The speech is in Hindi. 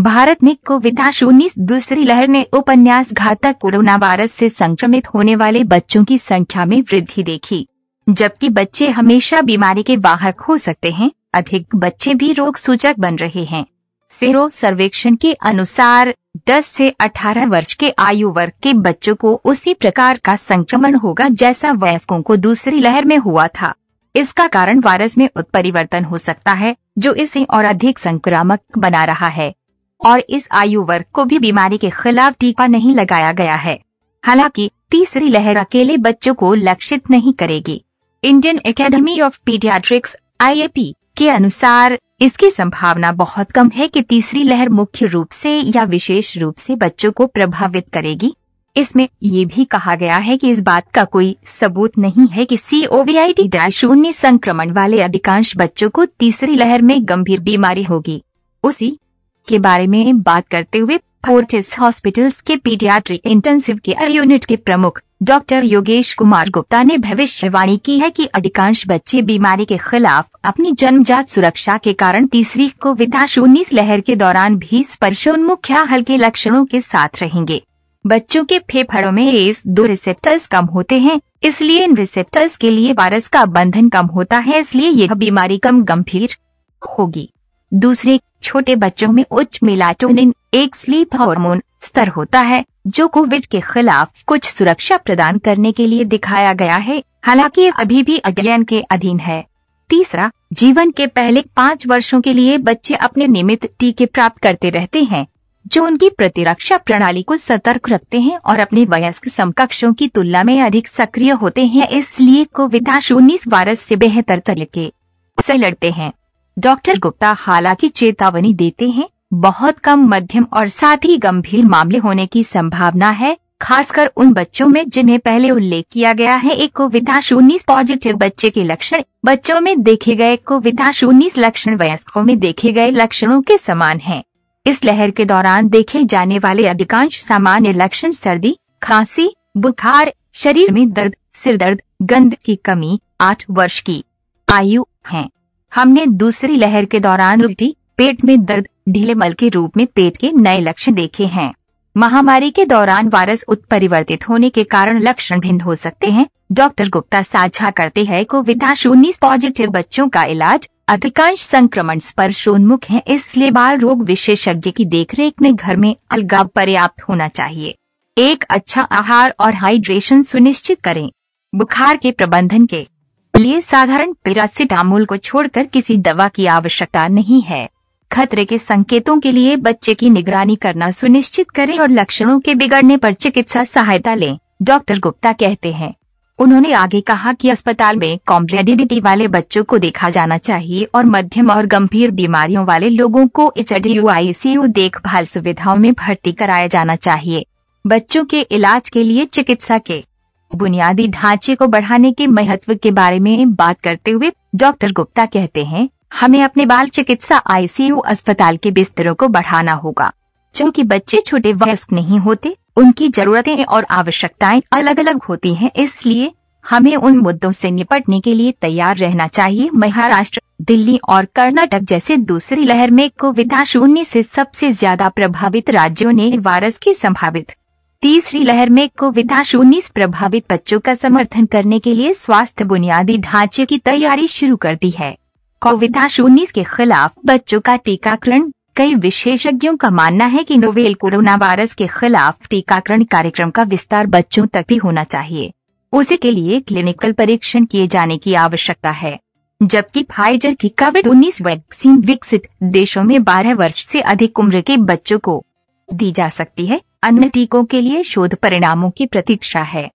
भारत में कोविड उन्नीस दूसरी लहर ने उपन्यास घातक कोरोना वायरस से संक्रमित होने वाले बच्चों की संख्या में वृद्धि देखी जबकि बच्चे हमेशा बीमारी के वाहक हो सकते हैं अधिक बच्चे भी रोग सूचक बन रहे हैं सेरो सर्वेक्षण के अनुसार 10 से 18 वर्ष के आयु वर्ग के बच्चों को उसी प्रकार का संक्रमण होगा जैसा वयस्कों को दूसरी लहर में हुआ था इसका कारण वायरस में उत्परिवर्तन हो सकता है जो इसे और अधिक संक्रामक बना रहा है और इस आयु वर्ग को भी बीमारी के खिलाफ टीका नहीं लगाया गया है हालांकि तीसरी लहर अकेले बच्चों को लक्षित नहीं करेगी इंडियन एकेडमी ऑफ पीडियाट्रिक्स आई के अनुसार इसकी संभावना बहुत कम है कि तीसरी लहर मुख्य रूप से या विशेष रूप से बच्चों को प्रभावित करेगी इसमें ये भी कहा गया है कि इस बात का कोई सबूत नहीं है कि सी ओ वी आई टी संक्रमण वाले अधिकांश बच्चों को तीसरी लहर में गंभीर बीमारी होगी उसी के बारे में बात करते हुए फोर्टिस हॉस्पिटल्स के पीडियाट्रिक इंटेंसिव केयर यूनिट के प्रमुख डॉक्टर योगेश कुमार गुप्ता ने भविष्यवाणी की है कि अधिकांश बच्चे बीमारी के खिलाफ अपनी जन्मजात सुरक्षा के कारण तीसरी विकास उन्नीस लहर के दौरान भी स्पर्शोन्मुख या हल्के लक्षणों के साथ रहेंगे बच्चों के फेफड़ों में एस दो रिसेप्टर्स कम होते हैं इसलिए इन रिसेप्टर्स के लिए वायरस का बंधन कम होता है इसलिए यह बीमारी कम गंभीर होगी दूसरे छोटे बच्चों में उच्च मिलाटोनिन एक स्लीप हार्मोन स्तर होता है जो कोविड के खिलाफ कुछ सुरक्षा प्रदान करने के लिए दिखाया गया है हालांकि अभी भी अध्ययन के अधीन है तीसरा जीवन के पहले पाँच वर्षों के लिए बच्चे अपने नियमित टीके प्राप्त करते रहते हैं जो उनकी प्रतिरक्षा प्रणाली को सतर्क रखते हैं और अपने वयस्क समकक्षों की तुलना में अधिक सक्रिय होते हैं इसलिए कोविड उन्नीस वायरस से बेहतर तरीके से लड़ते हैं डॉक्टर गुप्ता हालांकि चेतावनी देते हैं बहुत कम मध्यम और साथ ही गंभीर मामले होने की संभावना है खासकर उन बच्चों में जिन्हें पहले उल्लेख किया गया है एक कोविधा उन्नीस पॉजिटिव बच्चे के लक्षण बच्चों में देखे गए कोविधा उन्नीस लक्षण वयस्कों में देखे गए लक्षणों के समान है इस लहर के दौरान देखे जाने वाले अधिकांश सामान्य लक्षण सर्दी खांसी बुखार शरीर में दर्द सिर दर्द गंध की कमी आठ वर्ष की आयु है हमने दूसरी लहर के दौरान उल्टी पेट में दर्द ढीले मल के रूप में पेट के नए लक्षण देखे हैं महामारी के दौरान वायरस उत्परिवर्तित होने के कारण लक्षण भिन्न हो सकते हैं डॉक्टर गुप्ता साझा करते हैं कोविड उन्नीस पॉजिटिव बच्चों का इलाज अधिकांश संक्रमण उन्मुख है इसलिए बाल रोग विशेषज्ञ की देखरेख में घर में अलगाव पर्याप्त होना चाहिए एक अच्छा आहार और हाइड्रेशन सुनिश्चित करें बुखार के प्रबंधन के लिए साधारण पेरासिटामोल को छोड़कर किसी दवा की आवश्यकता नहीं है खतरे के संकेतों के लिए बच्चे की निगरानी करना सुनिश्चित करें और लक्षणों के बिगड़ने पर चिकित्सा सहायता लें डॉक्टर गुप्ता कहते हैं उन्होंने आगे कहा कि अस्पताल में कॉम्प्लेडिटी वाले बच्चों को देखा जाना चाहिए और मध्यम और गंभीर बीमारियों वाले लोगों को एच देखभाल सुविधाओं में भर्ती कराया जाना चाहिए बच्चों के इलाज के लिए चिकित्सा के बुनियादी ढांचे को बढ़ाने के महत्व के बारे में बात करते हुए डॉक्टर गुप्ता कहते हैं हमें अपने बाल चिकित्सा आईसीयू अस्पताल के बिस्तरों को बढ़ाना होगा चूँकि बच्चे छोटे वयस्क नहीं होते उनकी जरूरतें और आवश्यकताएं अलग अलग होती हैं इसलिए हमें उन मुद्दों से निपटने के लिए तैयार रहना चाहिए महाराष्ट्र दिल्ली और कर्नाटक जैसे दूसरी लहर में कोविड शून्य से सबसे ज्यादा प्रभावित राज्यों ने वायरस की संभावित तीसरी लहर में कोविड उन्नीस प्रभावित बच्चों का समर्थन करने के लिए स्वास्थ्य बुनियादी ढांचे की तैयारी शुरू कर दी है कोविड उन्नीस के खिलाफ बच्चों का टीकाकरण कई विशेषज्ञों का मानना है कि नोवेल कोरोना वायरस के खिलाफ टीकाकरण कार्यक्रम का विस्तार बच्चों तक भी होना चाहिए उसी के लिए क्लिनिकल परीक्षण किए जाने की आवश्यकता है जबकि फाइजर की कोविड उन्नीस वैक्सीन विकसित देशों में 12 वर्ष से अधिक उम्र के बच्चों को दी जा सकती है अन्य टीकों के लिए शोध परिणामों की प्रतीक्षा है